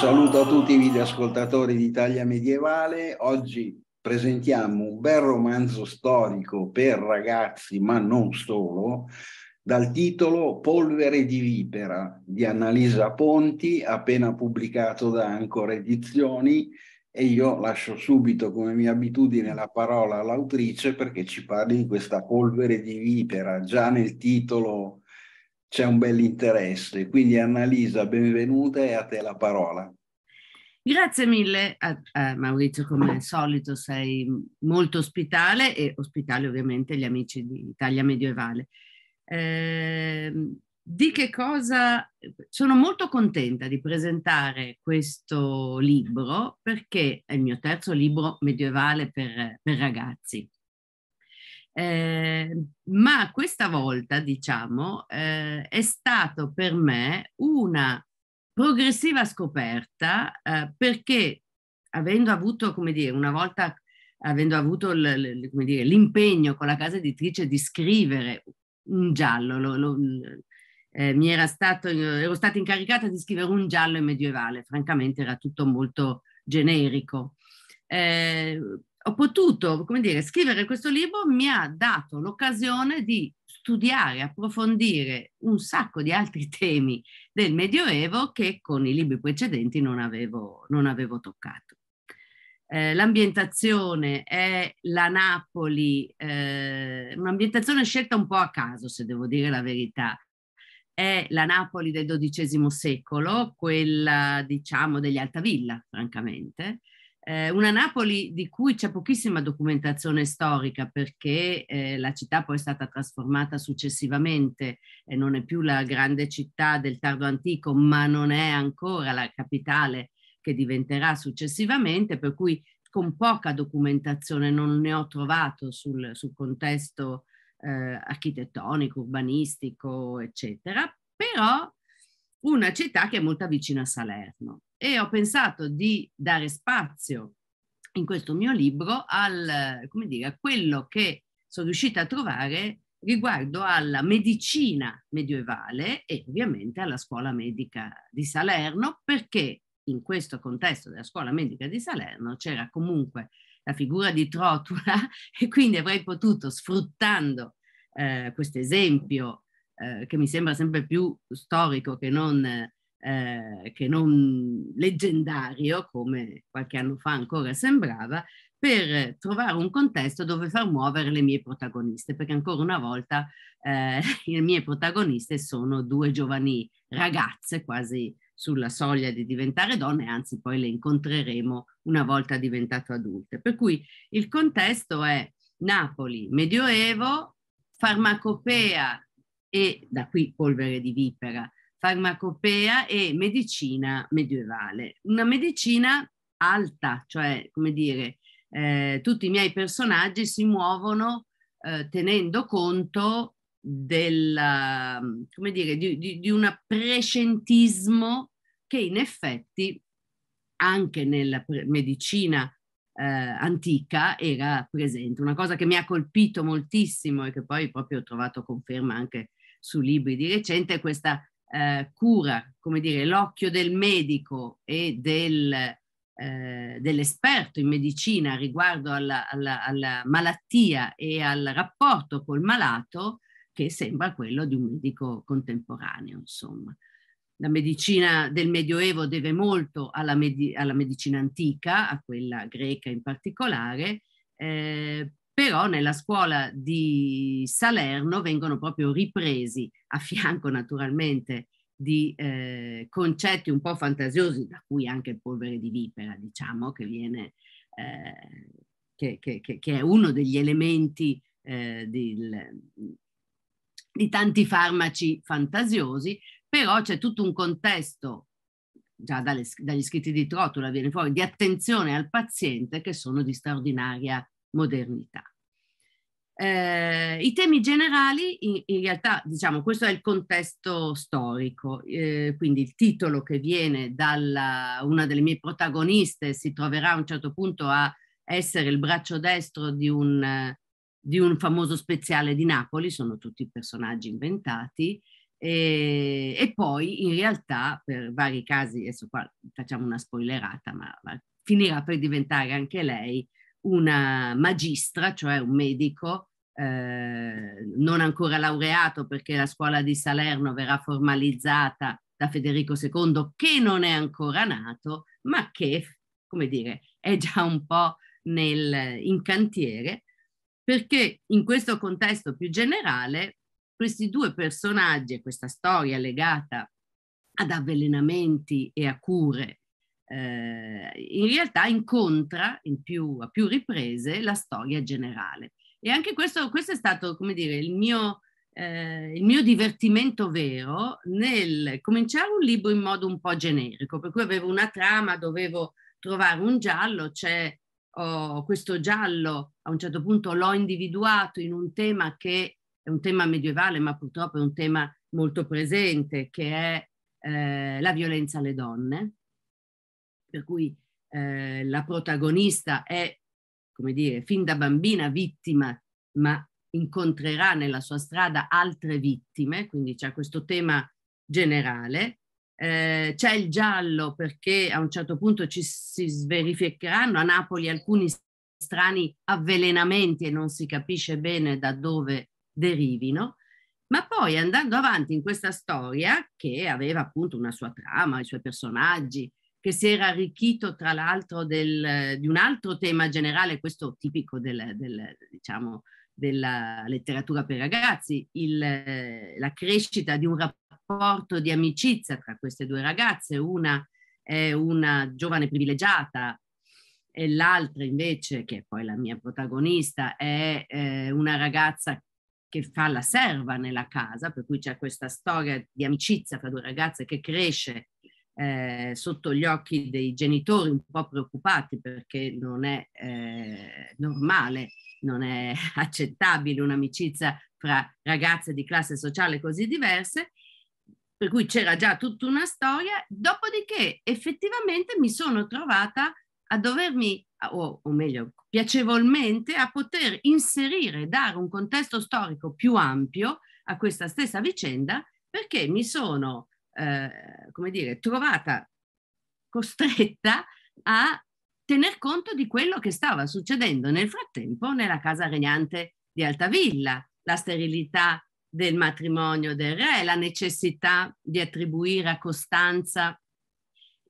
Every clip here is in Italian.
saluto a tutti i videoascoltatori di Medievale. Oggi presentiamo un bel romanzo storico per ragazzi, ma non solo, dal titolo Polvere di vipera di Annalisa Ponti, appena pubblicato da Ancora Edizioni e io lascio subito come mia abitudine la parola all'autrice perché ci parli di questa polvere di vipera, già nel titolo c'è un bel interesse. Quindi Annalisa, benvenuta e a te la parola. Grazie mille a, eh, a eh, Maurizio, come al solito sei molto ospitale e ospitale ovviamente gli amici di Italia Medioevale. Eh, di che cosa sono molto contenta di presentare questo libro perché è il mio terzo libro medievale per, per ragazzi. Eh, ma questa volta, diciamo, eh, è stato per me una progressiva scoperta eh, perché avendo avuto, come dire, una volta avendo avuto l'impegno con la casa editrice di scrivere un giallo, lo, lo, eh, stato, eh, ero stata incaricata di scrivere un giallo medievale, francamente era tutto molto generico. Eh, ho potuto, come dire, scrivere questo libro mi ha dato l'occasione di studiare, approfondire un sacco di altri temi del Medioevo che con i libri precedenti non avevo, non avevo toccato. Eh, l'ambientazione è la Napoli, eh, un'ambientazione scelta un po' a caso, se devo dire la verità è la Napoli del XII secolo, quella diciamo degli Altavilla, francamente. Eh, una Napoli di cui c'è pochissima documentazione storica perché eh, la città poi è stata trasformata successivamente e non è più la grande città del tardo antico, ma non è ancora la capitale che diventerà successivamente, per cui con poca documentazione non ne ho trovato sul, sul contesto eh, architettonico, urbanistico, eccetera, però una città che è molto vicina a Salerno e ho pensato di dare spazio in questo mio libro al, come dire, a quello che sono riuscita a trovare riguardo alla medicina medievale e ovviamente alla scuola medica di Salerno, perché in questo contesto della scuola medica di Salerno c'era comunque la figura di Trotula e quindi avrei potuto, sfruttando eh, questo esempio eh, che mi sembra sempre più storico che non, eh, che non leggendario, come qualche anno fa ancora sembrava, per trovare un contesto dove far muovere le mie protagoniste, perché ancora una volta eh, le mie protagoniste sono due giovani ragazze, quasi sulla soglia di diventare donne, anzi poi le incontreremo una volta diventate adulte. Per cui il contesto è Napoli, Medioevo, farmacopea e da qui polvere di vipera, farmacopea e medicina medievale. Una medicina alta, cioè come dire, eh, tutti i miei personaggi si muovono eh, tenendo conto della, um, come dire, di, di, di un appresentismo che in effetti anche nella medicina eh, antica era presente. Una cosa che mi ha colpito moltissimo e che poi proprio ho trovato conferma anche su libri di recente è questa eh, cura, come dire, l'occhio del medico e del, eh, dell'esperto in medicina riguardo alla, alla, alla, malattia e al rapporto col malato che sembra quello di un medico contemporaneo, insomma. La medicina del Medioevo deve molto alla, med alla medicina antica, a quella greca in particolare, eh, però nella scuola di Salerno vengono proprio ripresi a fianco naturalmente di eh, concetti un po' fantasiosi, da cui anche il polvere di vipera, diciamo, che, viene, eh, che, che, che è uno degli elementi eh, del, di tanti farmaci fantasiosi, però c'è tutto un contesto, già dalle, dagli scritti di Trottola viene fuori, di attenzione al paziente che sono di straordinaria modernità. Eh, I temi generali, in, in, realtà, diciamo, questo è il contesto storico, eh, quindi il titolo che viene da una delle mie protagoniste si troverà a un certo punto a essere il braccio destro di un di un famoso speziale di Napoli, sono tutti personaggi inventati, e, e, poi in realtà per vari casi, adesso qua facciamo una spoilerata, ma, ma finirà per diventare anche lei una magistra, cioè un medico eh, non ancora laureato perché la scuola di Salerno verrà formalizzata da Federico II che non è ancora nato, ma che, come dire, è già un po' nel, in cantiere perché in questo contesto più generale questi due personaggi e questa storia legata ad avvelenamenti e a cure eh, in realtà incontra in più, a più riprese la storia generale. E anche questo, questo è stato, come dire, il mio, eh, il mio divertimento vero nel cominciare un libro in modo un po' generico, per cui avevo una trama, dovevo trovare un giallo, c'è oh, questo giallo a un certo punto l'ho individuato in un tema che è un tema medievale, ma purtroppo è un tema molto presente, che è eh, la violenza alle donne, per cui eh, la protagonista è, come dire, fin da bambina vittima, ma incontrerà nella sua strada altre vittime, quindi c'è questo tema generale eh, c'è il giallo perché a un certo punto ci si verificheranno a Napoli alcuni strani avvelenamenti e non si capisce bene da dove derivino. Ma poi andando avanti in questa storia, che aveva appunto una sua trama, i suoi personaggi, che si era arricchito tra l'altro del, di un altro tema generale, questo tipico del, del, diciamo, della letteratura per ragazzi, il, la crescita di un rapporto rapporto di amicizia tra queste due ragazze, una è una giovane privilegiata e l'altra invece, che è poi la mia protagonista, è eh, una ragazza che fa la serva nella casa, per cui c'è questa storia di amicizia tra due ragazze che cresce eh, sotto gli occhi dei genitori un po' preoccupati perché non è eh, normale, non è accettabile un'amicizia fra ragazze di classe sociale così diverse per cui c'era già tutta una storia, dopodiché effettivamente mi sono trovata a dovermi, o, o meglio, piacevolmente a poter inserire, dare un contesto storico più ampio a questa stessa vicenda, perché mi sono, eh, come dire, trovata costretta a tener conto di quello che stava succedendo nel frattempo nella casa regnante di Altavilla, la sterilità del matrimonio del re, la necessità di attribuire a Costanza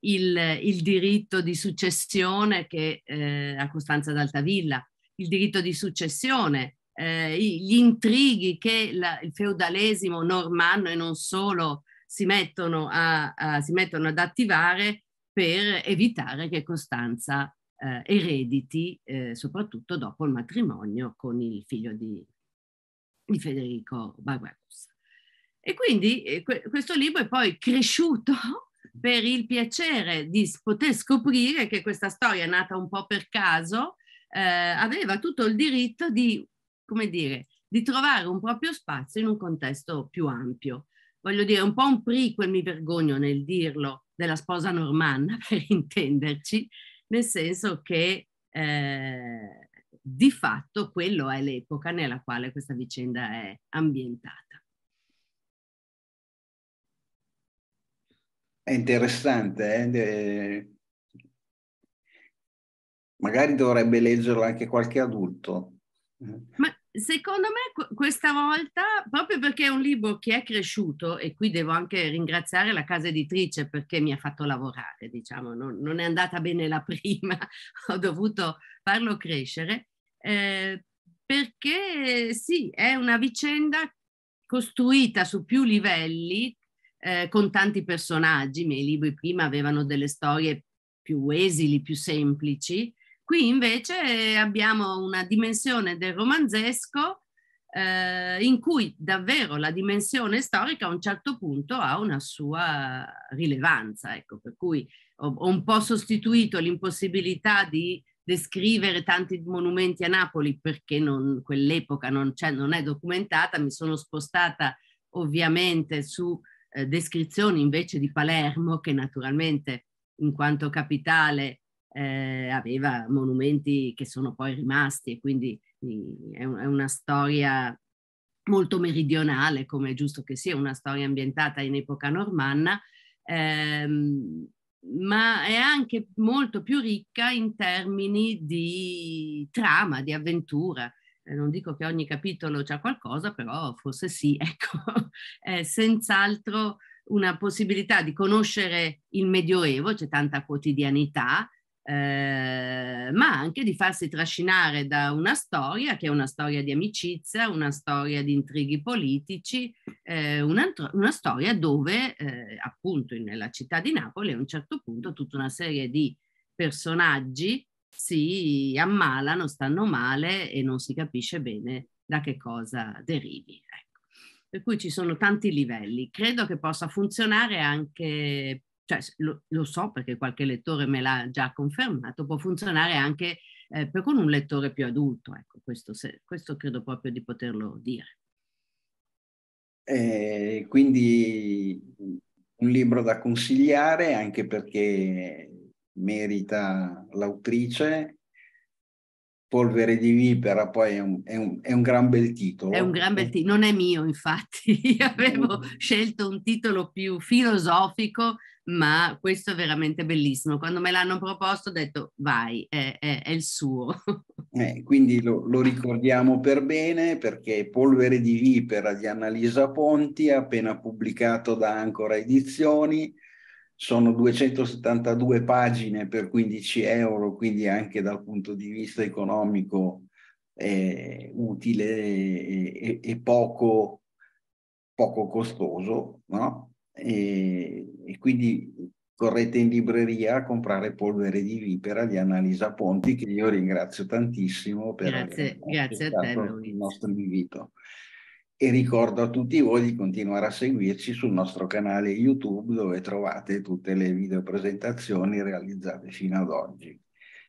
il, il diritto di successione che, eh, a Costanza d'Altavilla, il diritto di successione, eh, gli intrighi che la, il feudalesimo normanno e non solo si mettono, a, a, si mettono ad attivare per evitare che Costanza eh, erediti, eh, soprattutto dopo il matrimonio con il figlio di, di Federico Barbarossa. E quindi eh, questo libro è poi cresciuto per il piacere di poter scoprire che questa storia nata un po' per caso eh, aveva tutto il diritto di, come dire, di trovare un proprio spazio in un contesto più ampio. Voglio dire, un po' un prequel, mi vergogno nel dirlo, della sposa normanna, per intenderci, nel senso che eh, di fatto quello è l'epoca nella quale questa vicenda è ambientata. È interessante, eh? magari dovrebbe leggerlo anche qualche adulto. Ma secondo me questa volta, proprio perché è un libro che è cresciuto, e qui devo anche ringraziare la casa editrice perché mi ha fatto lavorare, diciamo, non, non è andata bene la prima, ho dovuto farlo crescere, eh, perché sì, è una vicenda costruita su più livelli eh, con tanti personaggi. I miei libri prima avevano delle storie più esili, più semplici. Qui invece abbiamo una dimensione del romanzesco eh, in cui davvero la dimensione storica a un certo punto ha una sua rilevanza, ecco, per cui ho, ho un po' sostituito l'impossibilità di descrivere tanti monumenti a Napoli perché non, quell'epoca non, non, è documentata, mi sono spostata ovviamente su eh, descrizioni invece di Palermo che naturalmente in quanto capitale eh, aveva monumenti che sono poi rimasti e quindi mm, è, un, è una storia molto meridionale come è giusto che sia, una storia ambientata in epoca normanna. Ehm, ma è anche molto più ricca in termini di trama, di avventura. Eh, non dico che ogni capitolo c'ha qualcosa, però forse sì, ecco, è senz'altro una possibilità di conoscere il Medioevo, c'è tanta quotidianità, Ehm, ma anche di farsi trascinare da una storia che è una storia di amicizia, una storia di intrighi politici, eh, una, una, storia dove eh, appunto nella città di Napoli a un certo punto tutta una serie di personaggi si ammalano, stanno male e non si capisce bene da che cosa derivi. Ecco. Per cui ci sono tanti livelli. Credo che possa funzionare anche cioè lo, lo, so perché qualche lettore me l'ha già confermato, può funzionare anche eh, per, con un lettore più adulto. Ecco, questo, se, questo credo proprio di poterlo dire. Eh, quindi un libro da consigliare anche perché merita l'autrice. Polvere di vipera poi è un, è, un, è un, gran bel titolo. È un gran bel titolo, non è mio infatti, io avevo mm. scelto un titolo più filosofico ma questo è veramente bellissimo. Quando me l'hanno proposto ho detto vai, è, è, è il suo. Eh, quindi lo, lo, ricordiamo per bene perché Polvere di Vipera di Annalisa Ponti, appena pubblicato da Ancora Edizioni, sono 272 pagine per 15 euro, quindi anche dal punto di vista economico eh, utile e, e, e poco, poco costoso, no? e, e quindi correte in libreria a comprare Polvere di Vipera di Annalisa Ponti, che io ringrazio tantissimo per grazie, grazie a te, il nostro invito. E ricordo a tutti voi di continuare a seguirci sul nostro canale YouTube dove trovate tutte le video presentazioni realizzate fino ad oggi.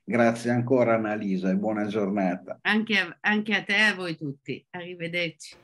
Grazie ancora Annalisa e buona giornata. Anche a, anche a te e a voi tutti. Arrivederci.